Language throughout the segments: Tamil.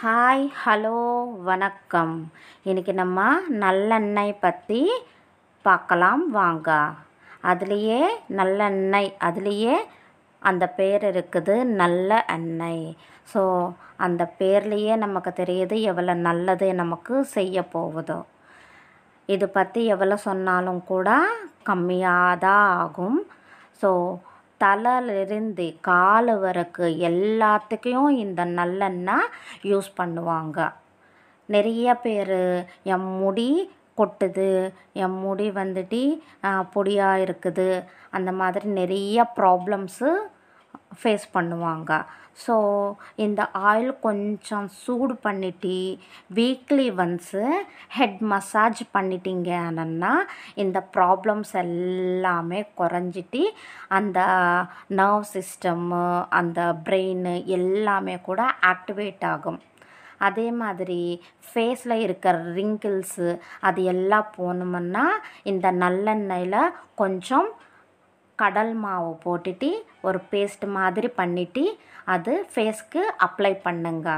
ஹாய் ஹலோ வணக்கம் இன்றைக்கி நம்ம நல்லெண்ணெய் பற்றி பார்க்கலாம் வாங்க அதுலேயே நல்லெண்ணெய் அதுலேயே அந்த பேர் இருக்குது நல்ல எண்ணெய் ஸோ அந்த பேர்லேயே நமக்கு தெரியுது எவ்வளோ நல்லது நமக்கு செய்ய போகுதோ இது பற்றி எவ்வளோ சொன்னாலும் கூட கம்மியாக தான் ஆகும் ஸோ தலையிலிருந்து கால் வரைக்கும் எல்லாத்துக்கும் இந்த நல்லெண்ணெய் யூஸ் பண்ணுவாங்க நிறைய பேர் என் முடி கொட்டுது என் முடி வந்துட்டு பொடியாக இருக்குது அந்த மாதிரி நிறைய ப்ராப்ளம்ஸு ஃபேஸ் பண்ணுவாங்க ஸோ இந்த ஆயில் கொஞ்சம் சூடு பண்ணிட்டு வீக்லி ஒன்ஸு ஹெட் மசாஜ் பண்ணிட்டீங்கன்னா இந்த ப்ராப்ளம்ஸ் எல்லாமே குறைஞ்சிட்டு அந்த நர்வ் சிஸ்டம்மு அந்த பிரெயின் எல்லாமே கூட ஆக்டிவேட் ஆகும் அதே மாதிரி ஃபேஸில் இருக்கிற ரிங்கிள்ஸு அது எல்லாம் போகணுமுன்னா இந்த நல்லெண்ணெயில் கொஞ்சம் கடல் மாவு போட்டுட்டு ஒரு பேஸ்ட் மாதிரி பண்ணிட்டு அது ஃபேஸ்க்கு அப்ளை பண்ணுங்க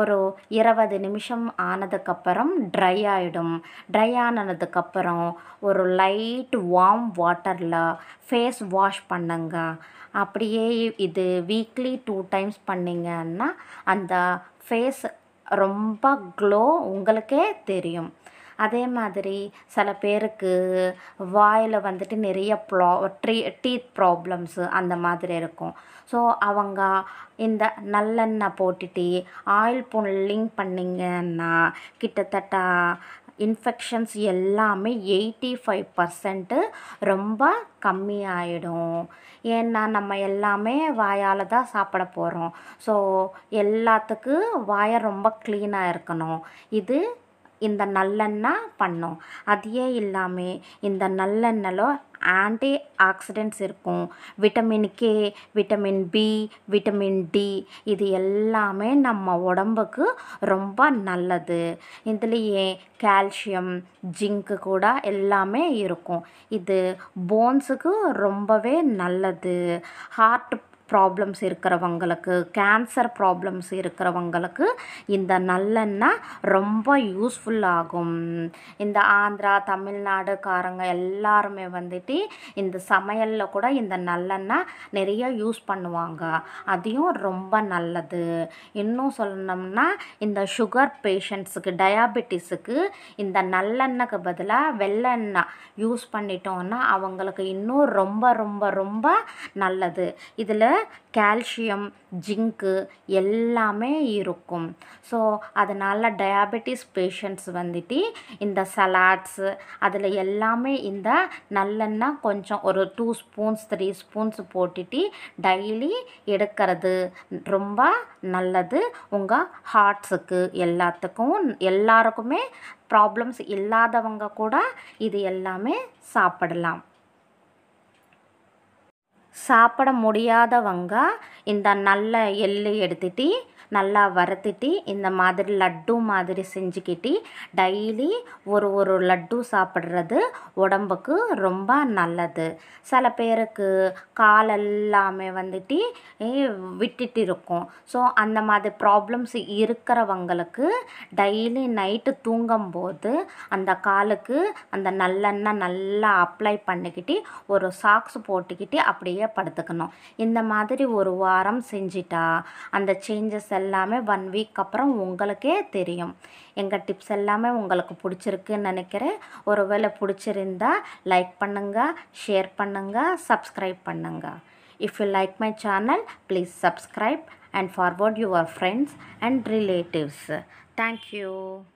ஒரு இருபது நிமிஷம் ஆனதுக்கப்புறம் ட்ரை ஆகிடும் ட்ரை ஆனதுக்கப்புறம் ஒரு லைட் வார்ம் வாட்டரில் ஃபேஸ் வாஷ் பண்ணுங்க அப்படியே இது வீக்லி டூ டைம்ஸ் பண்ணிங்கன்னா அந்த ஃபேஸ் ரொம்ப க்ளோ உங்களுக்கே தெரியும் அதே மாதிரி சில பேருக்கு வாயில் வந்துட்டு நிறைய ப்ரா ட்ரீ டீத் ப்ராப்ளம்ஸு அந்த மாதிரி இருக்கும் ஸோ அவங்க இந்த நல்லெண்ணெய் போட்டுட்டு ஆயில் புல்லிங் பண்ணிங்கன்னா கிட்டத்தட்ட இன்ஃபெக்ஷன்ஸ் எல்லாமே எயிட்டி ஃபைவ் பர்சன்ட்டு ரொம்ப கம்மியாயிடும் ஏன்னா நம்ம எல்லாமே வாயால் தான் சாப்பிட போகிறோம் ஸோ எல்லாத்துக்கும் வாயை ரொம்ப க்ளீனாக இருக்கணும் இது இந்த நல்லெண்ணெய் பண்ணும் அதையே இல்லாமல் இந்த நல்லெண்ணெயில் ஆன்டி ஆக்சிடென்ட்ஸ் இருக்கும் vitamin K vitamin B vitamin D இது எல்லாமே நம்ம உடம்புக்கு ரொம்ப நல்லது இதுலேயே கால்சியம் ஜிங்க்கு கூட எல்லாமே இருக்கும் இது போன்ஸுக்கு ரொம்பவே நல்லது ஹார்ட் ப்ராப்ளம்ஸ் இருக்கிறவங்களுக்கு கேன்சர் ப்ராப்ளம்ஸ் இருக்கிறவங்களுக்கு இந்த நல்லெண்ணெய் ரொம்ப யூஸ்ஃபுல் ஆகும் இந்த ஆந்திரா தமிழ்நாடு காரங்க எல்லாருமே வந்துட்டு இந்த சமையலில் கூட இந்த நல்லெண்ணெய் நிறைய யூஸ் பண்ணுவாங்க அதையும் ரொம்ப நல்லது இன்னும் சொல்லணும்னா இந்த சுகர் பேஷண்ட்ஸுக்கு டயாபெட்டிஸுக்கு இந்த நல்லெண்ணெய்க்கு பதிலாக வெள்ளெண்ணெய் யூஸ் பண்ணிட்டோன்னா அவங்களுக்கு இன்னும் ரொம்ப ரொம்ப ரொம்ப நல்லது இதில் கால்சியம் ஜிங்க்கு எல்லாமே இருக்கும் ஸோ அதனால் டயாபெட்டிஸ் பேஷண்ட்ஸ் வந்துட்டு இந்த சலாட்ஸு அதில் எல்லாமே இந்த நல்லெண்ணெய் கொஞ்சம் ஒரு டூ ஸ்பூன்ஸ் த்ரீ ஸ்பூன்ஸ் போட்டுட்டு டெய்லி எடுக்கிறது ரொம்ப நல்லது உங்கள் ஹார்ட்ஸுக்கு எல்லாத்துக்கும் எல்லாருக்குமே ப்ராப்ளம்ஸ் இல்லாதவங்க கூட இது எல்லாமே சாப்பிடலாம் சாப்பிட முடியாதவங்க இந்த நல்ல எள்ளு எடுத்துகிட்டு நல்லா வறுத்துட்டு இந்த மாதிரி லட்டு மாதிரி செஞ்சுக்கிட்டு டெய்லி ஒரு ஒரு லட்டு சாப்பிட்றது உடம்புக்கு ரொம்ப நல்லது சில பேருக்கு கால் எல்லாமே வந்துட்டு விட்டுட்டு இருக்கும் ஸோ அந்த மாதிரி ப்ராப்ளம்ஸ் இருக்கிறவங்களுக்கு டெய்லி நைட்டு தூங்கும்போது அந்த காலுக்கு அந்த நல்லெண்ணெய் நல்லா அப்ளை பண்ணிக்கிட்டு ஒரு சாக்ஸ் போட்டுக்கிட்டு அப்படியே படுத்துக்கணும் இந்த மாதிரி ஒரு வாரம் செஞ்சிட்டா அந்த சேஞ்சஸ் எல்லாமே ஒன் வீக் அப்புறம் உங்களுக்கே தெரியும் எங்கள் டிப்ஸ் எல்லாமே உங்களுக்கு பிடிச்சிருக்குன்னு நினைக்கிறேன் ஒருவேளை பிடிச்சிருந்தா லைக் பண்ணுங்கள் ஷேர் பண்ணுங்கள் சப்ஸ்கிரைப் பண்ணுங்கள் if you like my channel please subscribe and forward your friends and relatives thank you